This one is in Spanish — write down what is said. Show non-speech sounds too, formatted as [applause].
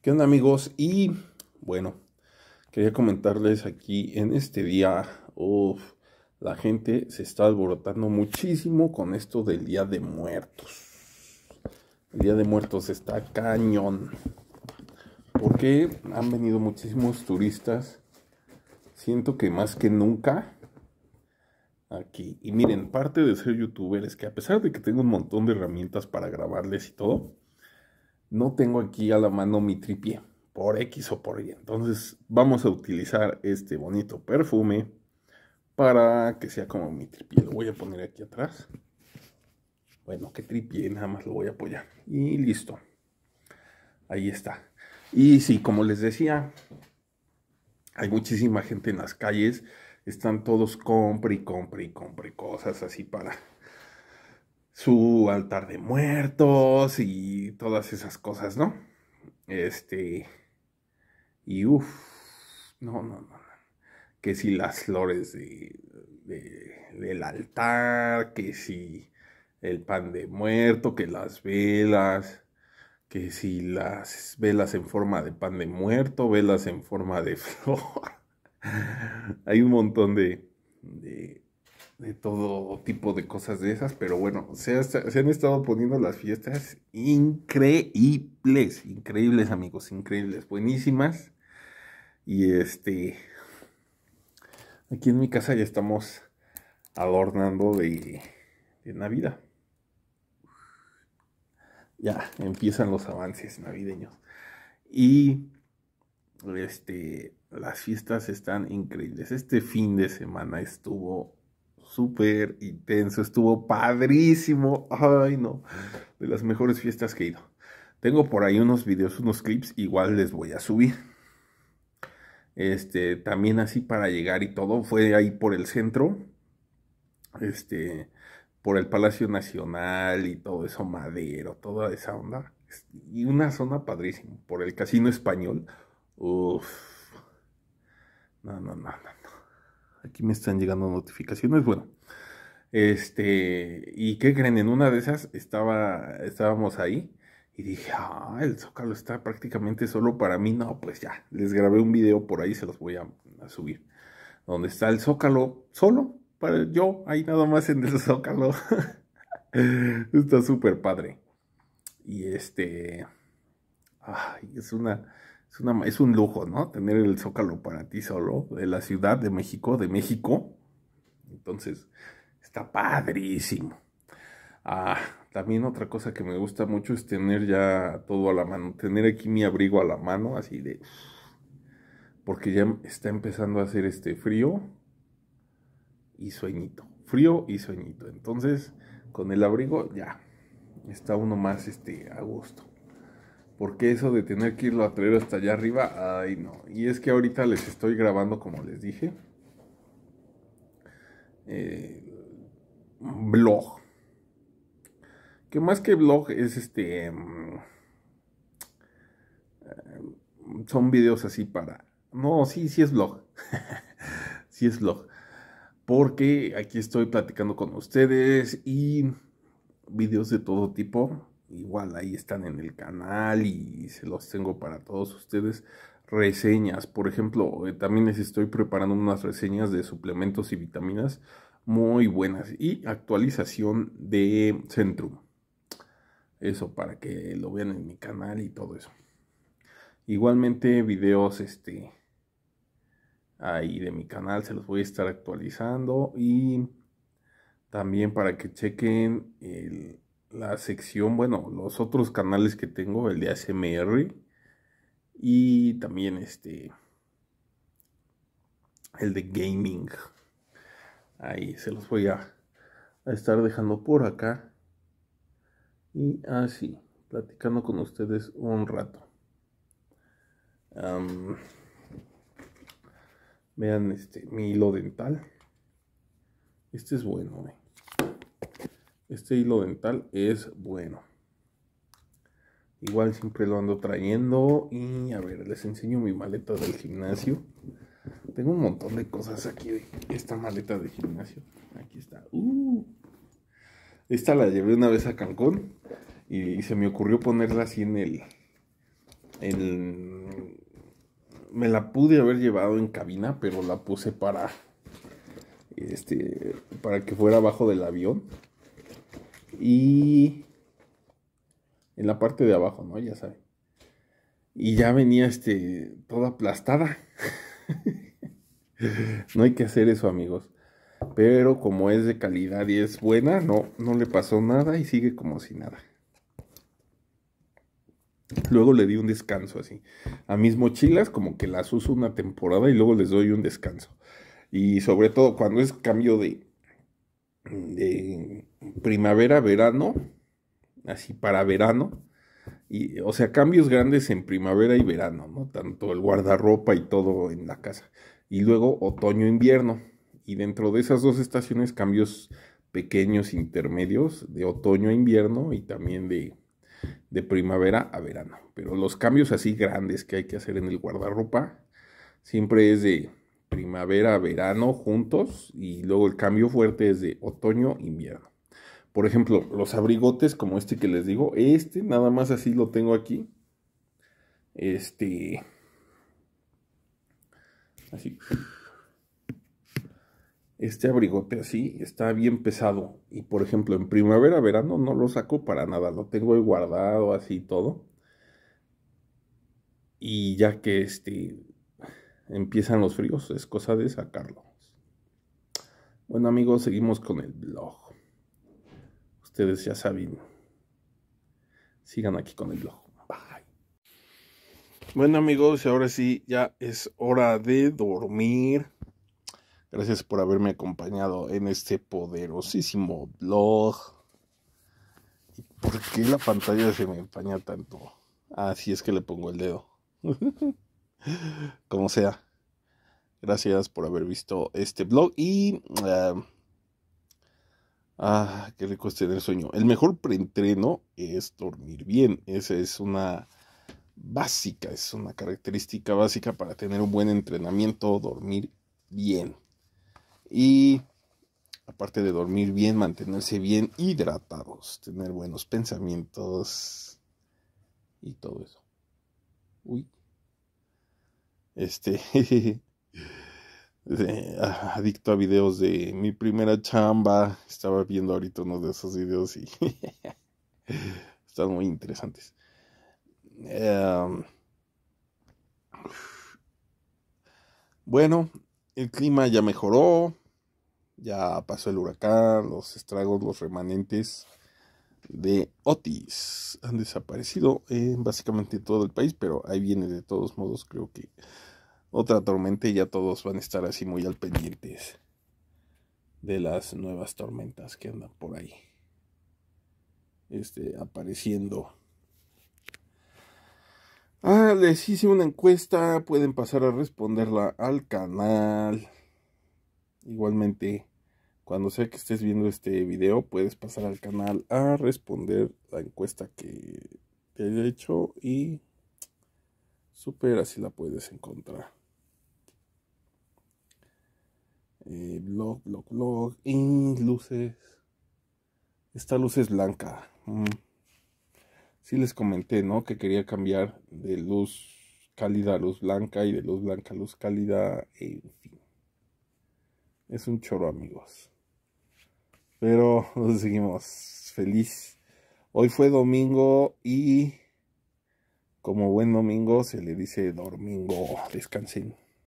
¿Qué onda amigos? Y bueno, quería comentarles aquí en este día, la gente se está alborotando muchísimo con esto del Día de Muertos. El Día de Muertos está cañón. Porque han venido muchísimos turistas. Siento que más que nunca aquí. Y miren, parte de ser youtuber es que a pesar de que tengo un montón de herramientas para grabarles y todo, no tengo aquí a la mano mi tripié por X o por Y. Entonces vamos a utilizar este bonito perfume para que sea como mi tripié. Lo voy a poner aquí atrás. Bueno, que tripié, nada más lo voy a apoyar. Y listo. Ahí está. Y sí, como les decía, hay muchísima gente en las calles. Están todos compre y compre y compre cosas así para su altar de muertos y todas esas cosas, ¿no? Este. Y uff. No, no, no. Que si las flores de, del altar, que si el pan de muerto, que las velas, que si las velas en forma de pan de muerto, velas en forma de [laughs] flor. Hay un montón de de todo tipo de cosas de esas, pero bueno, se, han estado poniendo las fiestas increíbles, increíbles amigos, increíbles, buenísimas. Y este, aquí en mi casa ya estamos adornando de, de Navidad. Ya empiezan los avances navideños. Y este, las fiestas están increíbles. Este fin de semana estuvo súper intenso, estuvo padrísimo. Ay, no, de las mejores fiestas que he ido. Tengo por ahí unos videos, unos clips, igual les voy a subir. Este, también así para llegar y todo, fue ahí por el centro. Este, por el Palacio Nacional y todo eso, madero, toda esa onda. Y una zona padrísima, por el Casino Español. Uff. no, no, no. no. Aquí me están llegando notificaciones. Bueno, este, ¿y qué creen? En una de esas estaba, estábamos ahí y dije, ah, el Zócalo está prácticamente solo para mí. No, pues ya, les grabé un video por ahí, se los voy a, subir. Donde está el Zócalo solo, para yo, ahí nada más en el Zócalo. [laughs] está súper padre. Y este, ay, es una es, es un lujo, ¿no? Tener el zócalo para ti solo, de la Ciudad de México, de México. Entonces, está padrísimo. Ah, también otra cosa que me gusta mucho es tener ya todo a la mano, tener aquí mi abrigo a la mano, así de... Porque ya está empezando a hacer este frío y sueñito, frío y sueñito. Entonces, con el abrigo ya está uno más este, a gusto. Porque eso de tener que irlo a traer hasta allá arriba, ay no. Y es que ahorita les estoy grabando, como les dije, eh, blog. Que más que blog es este... Mm, eh, son videos así para... No, sí, sí es blog. [laughs] sí es blog. Porque aquí estoy platicando con ustedes y videos de todo tipo Igual ahí están en el canal y se los tengo para todos ustedes. Reseñas, por ejemplo, eh, también les estoy preparando unas reseñas de suplementos y vitaminas muy buenas. Y actualización de Centrum. Eso para que lo vean en mi canal y todo eso. Igualmente videos este ahí de mi canal se los voy a estar actualizando y también para que chequen el, la sección, bueno, los otros canales que tengo, el de ASMR y también este, el de gaming. Ahí se los voy a, estar dejando por acá y así, platicando con ustedes un rato. vean este, mi hilo dental. Este es bueno, eh este hilo dental es bueno. Igual siempre lo ando trayendo. Y a ver, les enseño mi maleta del gimnasio. Tengo un montón de cosas aquí esta maleta de gimnasio. Aquí está. Uh. Esta la llevé una vez a Cancún. Y, se me ocurrió ponerla así en el, el... Me la pude haber llevado en cabina, pero la puse para... Este, para que fuera abajo del avión y en la parte de abajo, ¿no? Ya saben. Y ya venía este toda aplastada. [laughs] no hay que hacer eso, amigos. Pero como es de calidad y es buena, no, no le pasó nada y sigue como si nada. Luego le di un descanso así. A mis mochilas como que las uso una temporada y luego les doy un descanso. Y sobre todo cuando es cambio de, de primavera, verano, así para verano. Y, o sea, cambios grandes en primavera y verano, ¿no? Tanto el guardarropa y todo en la casa. Y luego otoño-invierno. Y dentro de esas dos estaciones, cambios pequeños intermedios de otoño a invierno y también de, de primavera a verano. Pero los cambios así grandes que hay que hacer en el guardarropa siempre es de primavera-verano juntos y luego el cambio fuerte es de otoño-invierno. Por ejemplo, los abrigotes como este que les digo, este nada más así lo tengo aquí. Este. Así. Este abrigote así está bien pesado. Y por ejemplo, en primavera, verano no lo saco para nada. Lo tengo guardado así todo. Y ya que este empiezan los fríos, es cosa de sacarlo. Bueno amigos, seguimos con el blog. Ustedes ya saben. Sigan aquí con el blog. Bye. Bueno amigos, ahora sí, ya es hora de dormir. Gracias por haberme acompañado en este poderosísimo blog. ¿Y ¿Por qué la pantalla se me empaña tanto? Así ah, si es que le pongo el dedo. [laughs] Como sea. Gracias por haber visto este blog y... Ah, ah, qué rico es tener sueño. El mejor preentreno es dormir bien. Esa es una básica, es una característica básica para tener un buen entrenamiento, dormir bien. Y aparte de dormir bien, mantenerse bien hidratados, tener buenos pensamientos y todo eso. Uy. Este, [laughs] adicto a videos de mi primera chamba. Estaba viendo ahorita uno de esos videos y [laughs] están muy interesantes. Em, bueno, el clima ya mejoró, ya pasó el huracán, los estragos, los remanentes de Otis. Han desaparecido eh, en básicamente todo el país, pero ahí viene de todos modos, creo que otra tormenta y ya todos van a estar así muy al pendientes de las nuevas tormentas que andan por ahí. Este, apareciendo. Ah, les hice una encuesta, pueden pasar a responderla al canal. Igualmente cuando sea que estés viendo este video, puedes pasar al canal a responder la encuesta que te he hecho y super así la puedes encontrar. Eh, blog, blog, blog y luces. Esta luz es blanca. si mm. Sí les comenté, ¿no? Que quería cambiar de luz cálida a luz blanca y de luz blanca a luz cálida, en fin. Es un choro, amigos. Pero [laughs] nos seguimos feliz. Hoy fue domingo y como buen domingo se le dice domingo. Descansen.